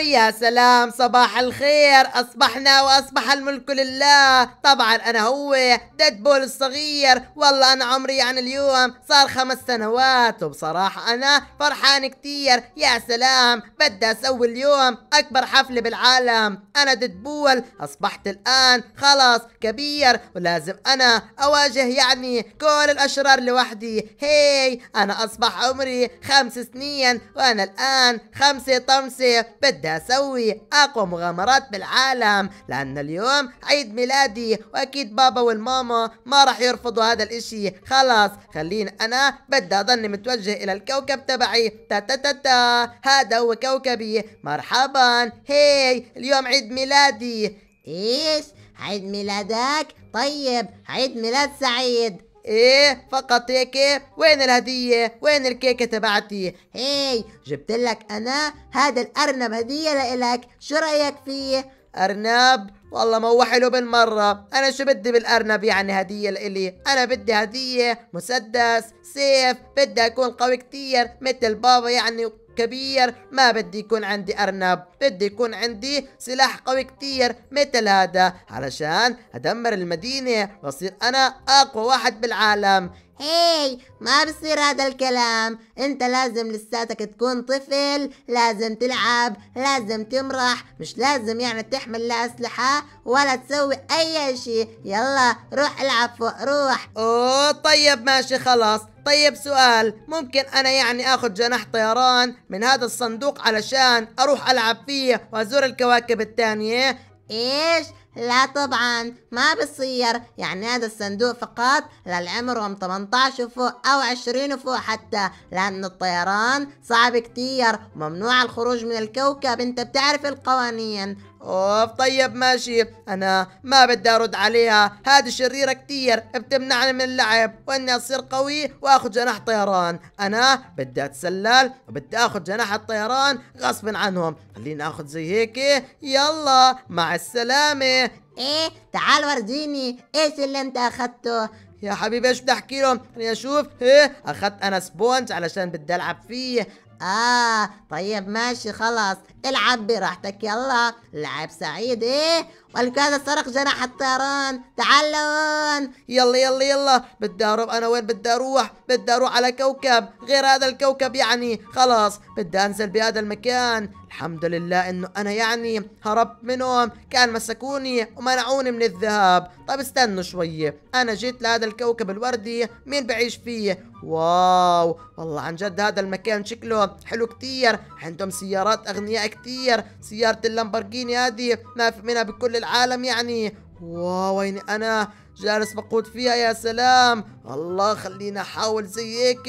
يا سلام صباح الخير أصبحنا وأصبح الملك لله طبعا أنا هو ديد بول الصغير والله أنا عمري يعني اليوم صار خمس سنوات وبصراحة أنا فرحان كتير يا سلام بدي أسوي اليوم أكبر حفلة بالعالم أنا ديد بول أصبحت الآن خلاص كبير ولازم أنا أواجه يعني كل الأشرار لوحدي هي أنا أصبح عمري خمس سنين وأنا الآن خمسة طمسة بدي بدي أسوي أقوى مغامرات بالعالم لأن اليوم عيد ميلادي وأكيد بابا والماما ما راح يرفضوا هذا الإشي خلاص خليني أنا بدي أضلني متوجه إلى الكوكب تبعي تا تا تا تا هذا هو كوكبي مرحبا هي اليوم عيد ميلادي إيش عيد ميلادك طيب عيد ميلاد سعيد ايه فقط هيك وين الهدية وين الكيكة تبعتي هي جبت لك انا هذا الارنب هدية لإلك شو رأيك فيه ارنب والله ما هو حلو بالمرة أنا شو بدي بالأرنب يعني هدية لإلي أنا بدي هدية مسدس سيف بدي أكون قوي كتير مثل بابا يعني كبير ما بدي يكون عندي أرنب بدي يكون عندي سلاح قوي كتير مثل هذا علشان أدمر المدينة وأصير أنا أقوى واحد بالعالم هاي ما بصير هذا الكلام انت لازم لساتك تكون طفل لازم تلعب لازم تمرح مش لازم يعني تحمل لا اسلحة ولا تسوي اي شيء يلا روح العب فوق روح اوه طيب ماشي خلاص طيب سؤال ممكن انا يعني اخد جناح طيران من هذا الصندوق علشان اروح العب فيه وازور الكواكب التانية ايش لا طبعا ما بصير يعني هذا الصندوق فقط للعمرهم 18 وفوق او 20 وفوق حتى لان الطيران صعب كتير ممنوع الخروج من الكوكب انت بتعرف القوانين اوف طيب ماشي انا ما بدي ارد عليها هذه شريره كثير بتمنعني من اللعب واني اصير قوي واخذ جناح طيران انا بدي اتسلل وبدي اخذ جناح الطيران غصب عنهم خليني اخذ زي هيك يلا مع السلامه ايه تعال ورجيني ايش اللي انت اخذته يا حبيبي ايش بدي احكي لهم خليني اشوف ايه اخذت انا سبونج علشان بدي العب فيه اه طيب ماشي خلاص العب براحتك يلا لعب سعيد ايه والكاد سرق جناح الطيران تعالون يلا يلا يلا بدي اهرب انا وين بدي اروح بدي اروح على كوكب غير هذا الكوكب يعني خلاص بدي انزل بهذا المكان الحمد لله انه انا يعني هربت منهم كان مسكوني ومنعوني من الذهاب طب استنوا شوية انا جيت لهذا الكوكب الوردي مين بعيش فيه واو والله عن جد هذا المكان شكله حلو كتير عندهم سيارات اغنياء كتير سيارة اللامبرجيني هذه ما في منها بكل العالم يعني واو وين انا جالس بقود فيها يا سلام الله خلينا احاول زي هيك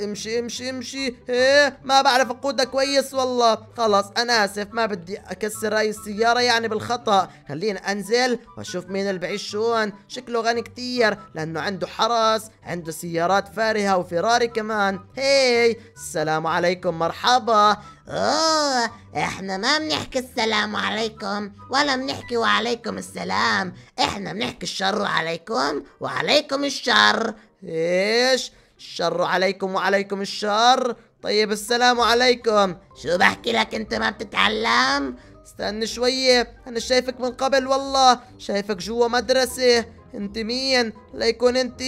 امشي امشي امشي ايه ما بعرف اقودها كويس والله خلاص انا اسف ما بدي اكسر هاي السياره يعني بالخطا خلينا انزل واشوف مين اللي بعيش شلون شكله غني كتير لانه عنده حرس عنده سيارات فارهه وفراري كمان هي السلام عليكم مرحبا اوه احنا ما بنحكي السلام عليكم ولا بنحكي وعليكم السلام احنا بنحكي الشر عليكم وعليكم الشر ايش الشر عليكم وعليكم الشر طيب السلام عليكم شو بحكي لك انت ما بتتعلم استنى شوية انا شايفك من قبل والله شايفك جوا مدرسة انت مين ليكون انت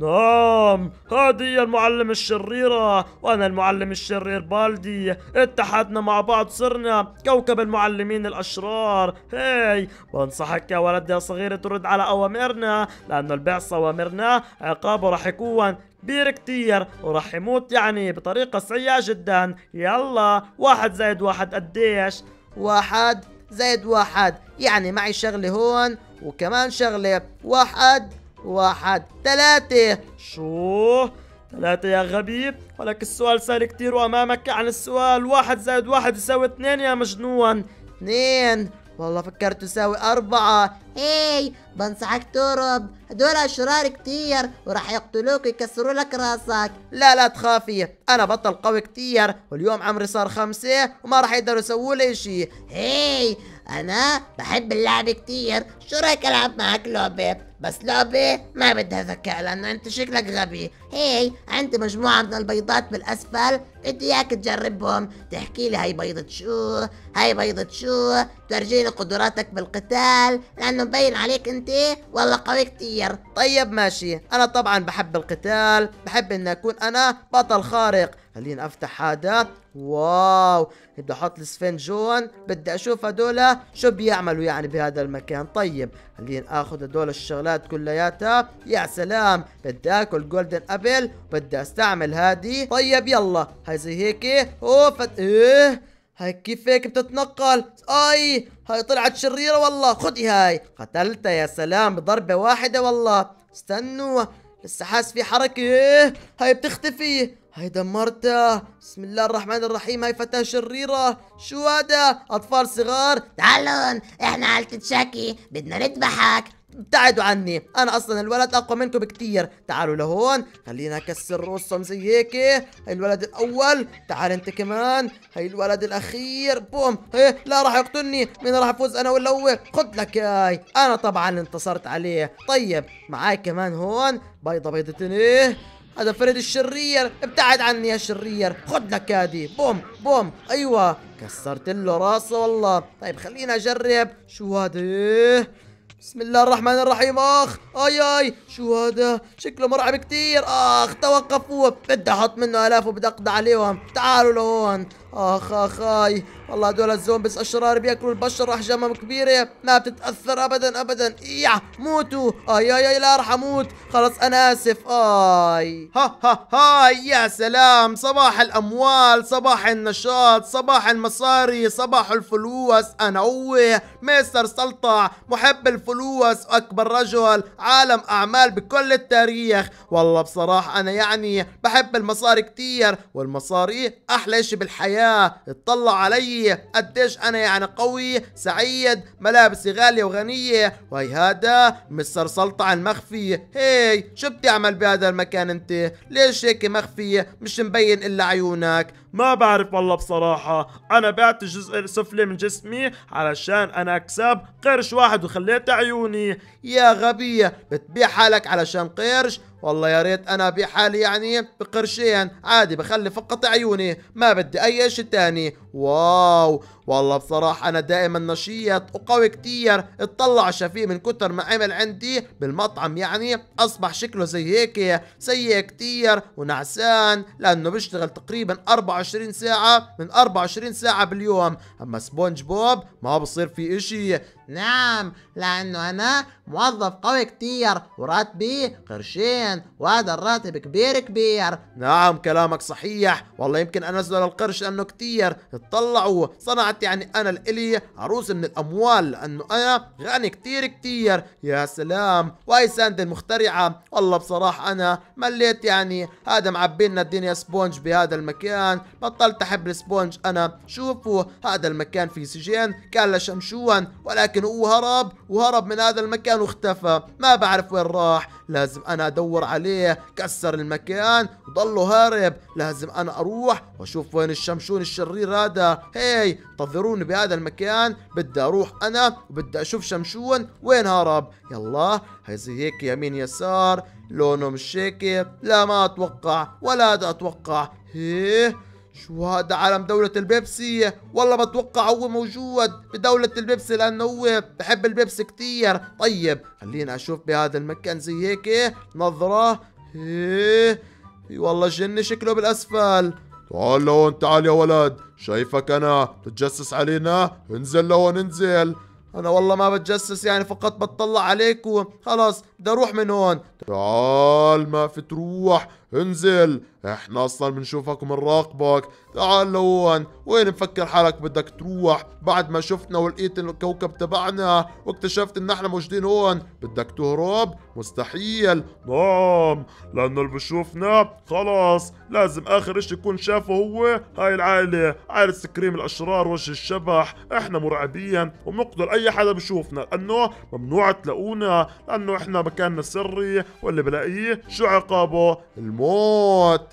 نعم هذه هي المعلمة الشريرة وانا المعلم الشرير بالدي اتحدنا مع بعض صرنا كوكب المعلمين الاشرار هاي بنصحك يا ولد يا صغير ترد على اوامرنا لانه البعصة اوامرنا عقابه رح يكون كبير كتير وراح يموت يعني بطريقة سيئة جدا يلا واحد زائد واحد قديش واحد زائد واحد يعني معي شغلة هون وكمان شغلة واحد واحد ثلاثة شو ثلاثة يا غبي ولك السؤال سهل كتير وأمامك عن يعني السؤال واحد زائد واحد يساوي اثنين يا مجنون اثنين والله فكرت تساوي أربعة هاي بنصحك تهرب هدول أشرار كتير وراح يقتلوك ويكسروا لك راسك لا لا تخافي أنا بطل قوي كتير واليوم عمري صار خمسة وما راح يقدروا يسووا لي شيء هاي أنا بحب اللعب كتير شو رأيك ألعب معك لعبة بس لعبة ما بدها ذكاء لأنه أنت شكلك غبي هي عندي مجموعة من البيضات بالأسفل بدي إياك تجربهم تحكي لي هاي بيضة شو هاي بيضة شو ترجيني قدراتك بالقتال لأنه مبين عليك أنت والله قوي كتير طيب ماشي أنا طبعا بحب القتال بحب اني أكون أنا بطل خارق خلينا افتح هذا واو بدي احط السفنجون بدي اشوف هدول شو بيعملوا يعني بهذا المكان طيب خلينا اخذ هدول الشغلات الشغلات كلياتها يا سلام بدي اكل جولدن ابل بدي استعمل هادي طيب يلا هاي زي هيك اوف ايه هاي كيف هيك بتتنقل اي هاي طلعت شريره والله خدي هاي قتلتها يا سلام بضربه واحده والله استنوا لسه حاسس في حركه ايه هاي بتختفي هاي دمرتها بسم الله الرحمن الرحيم هاي فتاة شريرة شو هذا أطفال صغار تعالون إحنا عائلة تشاكي بدنا نذبحك ابتعدوا عني انا اصلا الولد اقوى منكم بكتير تعالوا لهون خلينا اكسر رؤوسهم زي هيك هي الولد الاول تعال انت كمان هي الولد الاخير بوم هي إيه، لا راح يقتلني مين راح افوز انا ولا هو خد لك هاي انا طبعا انتصرت عليه طيب معاي كمان هون بيضه بيضتين ايه هذا فريد الشرير ابتعد عني يا شرير خد لك هادي بوم بوم ايوه كسرت له راسه والله طيب خلينا اجرب شو هذا بسم الله الرحمن الرحيم اخ اي اي شو هذا شكله مرعب كثير اخ توقفوا بدي احط منه الاف وبدي اقضي عليهم تعالوا لهون اخ اخاي والله هذول الزومبيز الشرار بياكلوا البشر احجامهم كبيره ما بتتاثر ابدا ابدا يا موتوا اي اي اي لا راح اموت خلص انا اسف اي ها ها هاي يا سلام صباح الاموال صباح النشاط صباح المصاري صباح الفلوس انا هو مستر سلطع محب الفلوس اكبر رجل عالم اعمال بكل التاريخ والله بصراحه انا يعني بحب المصاري كثير والمصاري احلى شيء بالحياه ياه اتطلع علي قديش انا يعني قوي سعيد ملابسي غالية وغنية وهي هذا مستر سلطع المخفي هي شو بتعمل بهذا المكان انت ليش هيك مخفي مش مبين الا عيونك ما بعرف والله بصراحة أنا بعت الجزء السفلي من جسمي علشان أنا أكسب قرش واحد وخليت عيوني يا غبية بتبيع حالك علشان قرش والله يا ريت انا ابيع حالي يعني بقرشين عادي بخلي فقط عيوني ما بدي اي شيء تاني واو والله بصراحة أنا دائما نشيط وقوي كتير اتطلع شفيق من كتر ما عمل عندي بالمطعم يعني أصبح شكله زي هيك سيء كتير ونعسان لأنه بيشتغل تقريبا 24 ساعة من 24 ساعة باليوم أما سبونج بوب ما بصير في إشي نعم لأنه أنا موظف قوي كتير وراتبي قرشين وهذا الراتب كبير كبير نعم كلامك صحيح والله يمكن انزله للقرش القرش لأنه كتير اطلعوا صنعت يعني أنا الإلي عروس من الأموال لأنه أنا غني كتير كتير يا سلام وهي ساند المخترعة والله بصراحة أنا مليت يعني هذا معبينا الدنيا سبونج بهذا المكان بطلت أحب السبونج أنا شوفوا هذا المكان فيه سجين كان لشمشون ولكن لكن هو هرب وهرب من هذا المكان واختفى ما بعرف وين راح لازم انا ادور عليه كسر المكان وضله هارب لازم انا اروح واشوف وين الشمشون الشرير هذا هاي انتظروني بهذا المكان بدي اروح انا وبدي اشوف شمشون وين هرب يلا هي زي هيك يمين يسار لونه مش هيك لا ما اتوقع ولا هذا اتوقع هيه شو هذا عالم دولة البيبسي والله بتوقع هو موجود بدولة البيبسي لأنه هو بحب البيبسي كتير طيب خلينا أشوف بهذا المكان زي هيك نظرة ايه والله جن شكله بالأسفل تعال لهون تعال يا ولد شايفك أنا بتجسس علينا انزل لهون انزل انا والله ما بتجسس يعني فقط بتطلع عليكم خلص بدي اروح من هون تعال ما في تروح انزل احنا اصلا بنشوفك وبنراقبك تعال لون وين مفكر حالك بدك تروح بعد ما شفنا ولقيت الكوكب تبعنا واكتشفت ان احنا موجودين هون بدك تهرب مستحيل نعم لانه اللي بشوفنا خلاص لازم اخر اشي يكون شافه هو هاي العائلة عائلة سكريم الاشرار وجه الشبح احنا مرعبين وبنقتل اي حدا بشوفنا لانه ممنوع تلاقونا لانه احنا مكاننا سري واللي بلاقيه شو عقابه الم الموت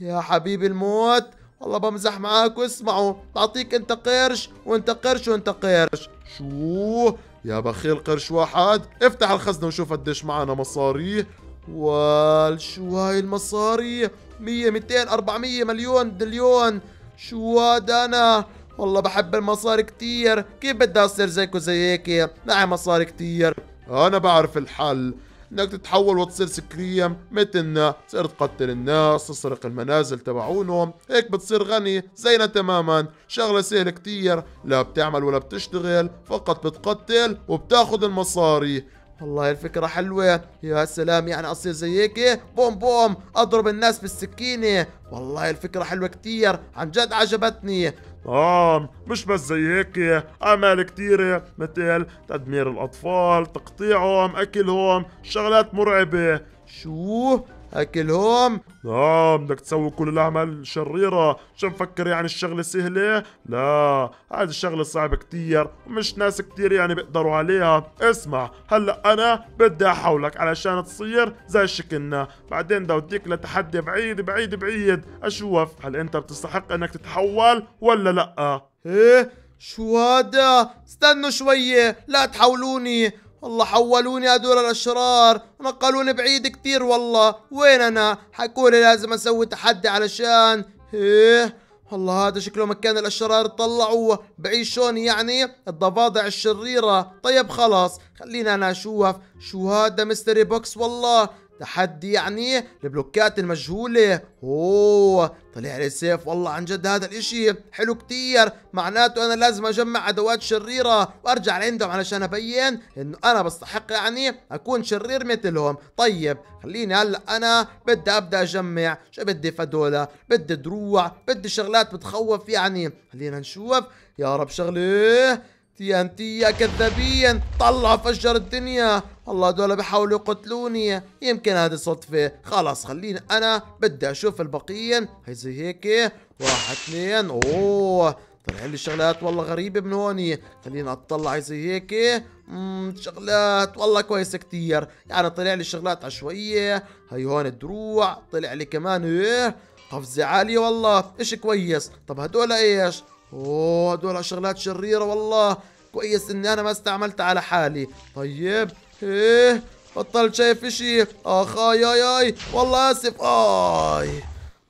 يا حبيبي الموت والله بمزح معاك واسمعوا بعطيك انت قرش وانت قرش وانت قرش شو يا بخيل قرش واحد افتح الخزنة وشوف قديش معنا مصاري والشو هاي المصاري 100 200 400 مليون دليون شو هاد انا والله بحب المصاري كتير كيف بدي اصير زيكو زي هيك معي مصاري كتير انا بعرف الحل انك تتحول وتصير سكرية متلنا تصير تقتل الناس تسرق المنازل تبعونهم هيك بتصير غني زينا تماما شغلة سهلة كتير لا بتعمل ولا بتشتغل فقط بتقتل وبتاخذ المصاري والله الفكرة حلوة يا سلام يعني أصير زي هيك بوم بوم أضرب الناس بالسكينة والله الفكرة حلوة كتير عن جد عجبتني نعم مش بس زي هيك أعمال كتيرة مثل تدمير الأطفال تقطيعهم أكلهم شغلات مرعبة شو اكلهم اه بدك تسوي كل الاعمال الشريره شو مفكر يعني الشغله سهله لا هذه الشغله صعبه كثير ومش ناس كثير يعني بيقدروا عليها اسمع هلا انا بدي احولك علشان تصير زي شكلنا بعدين بدي اوديك لتحدي بعيد بعيد بعيد اشوف هل انت بتستحق انك تتحول ولا لا ايه شو هذا استنوا شويه لا تحولوني والله حولوني هدول الاشرار ونقلوني بعيد كتير والله وين انا حكولي لازم اسوي تحدي علشان ايه والله هذا شكله مكان الاشرار طلعوه بعيشون يعني الضفادع الشريرة طيب خلاص خلينا انا اشوف شو هذا ميستري بوكس والله تحدي يعني البلوكات المجهولة اوه طلع لي سيف والله عن جد هذا الاشي حلو كتير معناته انا لازم اجمع ادوات شريرة وارجع لعندهم علشان ابين انه انا بستحق يعني اكون شرير مثلهم طيب خليني هلا انا بدي ابدا اجمع شو بدي فدولة بدي دروع بدي شغلات بتخوف يعني خلينا نشوف يا رب شغله تي ان تي يا كذابين طلع فجر الدنيا والله دول بحاولوا يقتلوني يمكن هذه صدفة خلاص خليني انا بدي اشوف الباقيين هي زي هيك واحد اثنين اوه طلع لي شغلات والله غريبة من هون خلينا اطلع زي هيك امم شغلات والله كويسة كتير يعني طلع لي شغلات عشوائية هي هون الدروع طلع لي كمان ايه قفزة عالية والله اشي كويس طب هدول ايش اوه هدول شغلات شريره والله كويس اني انا ما استعملت على حالي طيب ايه بطلت شايف اشي اخ اي اي اي والله اسف اي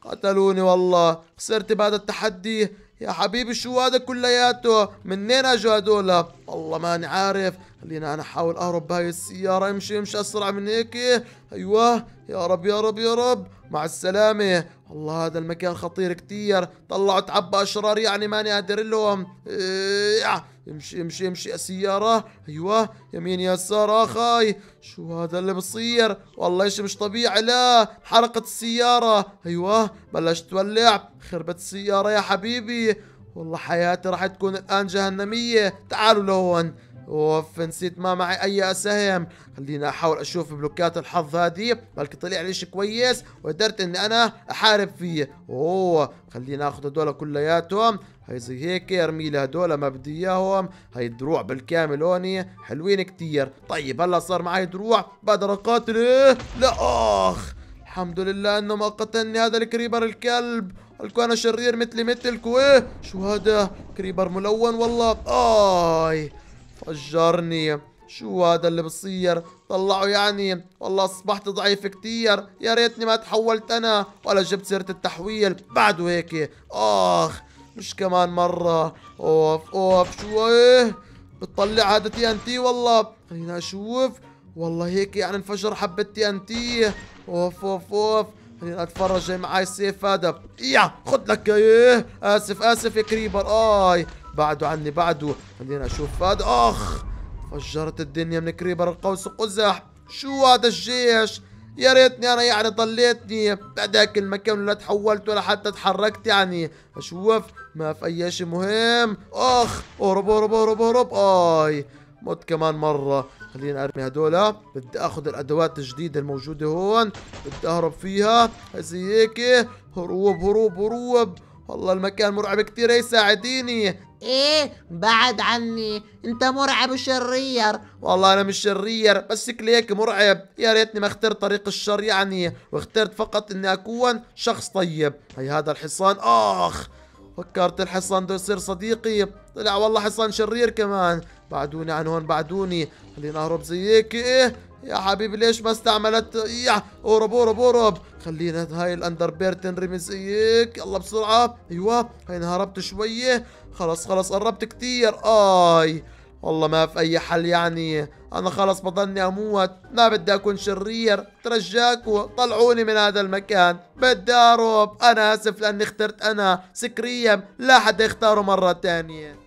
قتلوني والله خسرت بهذا التحدي يا حبيبي شو هذا كلياته منين اجوا هدول والله ماني عارف خلينا انا احاول اهرب بهاي السياره امشي امشي اسرع من هيك ايوه يا رب يا رب يا رب مع السلامه والله هذا المكان خطير كثير طلعوا تعبى اشرار يعني ماني قادر لهم إيه. امشي امشي امشي السيارة ايوه يمين يسار اخاي شو هذا اللي بصير والله شيء مش طبيعي لا حرقت السيارة ايوه بلشت تولع خربت السيارة يا حبيبي والله حياتي راح تكون الآن جهنمية تعالوا لهون اوف نسيت ما معي اي اسهم خليني احاول اشوف بلوكات الحظ هذه بلكي طلع لي شيء كويس وقدرت اني انا احارب فيه اوه خليني اخذ هدول كلياتهم هي زي هيك ارمي لي هدول ما بدي اياهم هي الدروع بالكامل هون حلوين كتير طيب هلا صار معي دروع بقدر اقاتله لا اخ الحمد لله انه ما قتلني هذا الكريبر الكلب الكو انا شرير مثلي مثلك ايه شو هذا كريبر ملون والله اي فجرني شو هذا اللي بصير طلعوا يعني والله اصبحت ضعيف كتير يا ريتني ما تحولت انا ولا جبت سيرة التحويل بعد هيك اخ مش كمان مرة اوف اوف شو ايه بتطلع هذا تي ان تي والله خلينا اشوف والله هيك يعني انفجر حبة تي ان تي اوف اوف اوف اتفرج جاي معي سيف هذا يا خد لك ايه اسف اسف يا كريبر اي بعده عني بعده خلينا اشوف هذا اخ فجرت الدنيا من كريبر القوس قزح شو هذا الجيش يا ريتني انا يعني ضليتني بهداك المكان ولا تحولت ولا حتى تحركت يعني اشوف ما في اي شيء مهم اخ اهرب اهرب اهرب اهرب اي مت كمان مرة خلينا ارمي هدول بدي اخذ الادوات الجديدة الموجودة هون بدي اهرب فيها هسي هيك هروب هروب هروب والله المكان مرعب كثير هي ساعديني ايه بعد عني انت مرعب وشرير والله انا مش شرير بس شكلي هيك مرعب يا ريتني ما اخترت طريق الشر يعني واخترت فقط اني اكون شخص طيب هي هذا الحصان اخ فكرت الحصان ده يصير صديقي طلع والله حصان شرير كمان بعدوني عن هون بعدوني خليني اهرب زيك ايه يا حبيبي ليش ما استعملت يا إيه، اهرب اهرب اهرب خلينا هاي الاندر بير تنرمي زيك يلا بسرعه ايوه هاي هربت شويه خلاص خلاص قربت كثير اي والله ما في اي حل يعني انا خلاص بضلني اموت ما بدي اكون شرير ترجاكوا طلعوني من هذا المكان بدي اهرب انا اسف لاني اخترت انا سكريم لا حد يختاره مرة تانية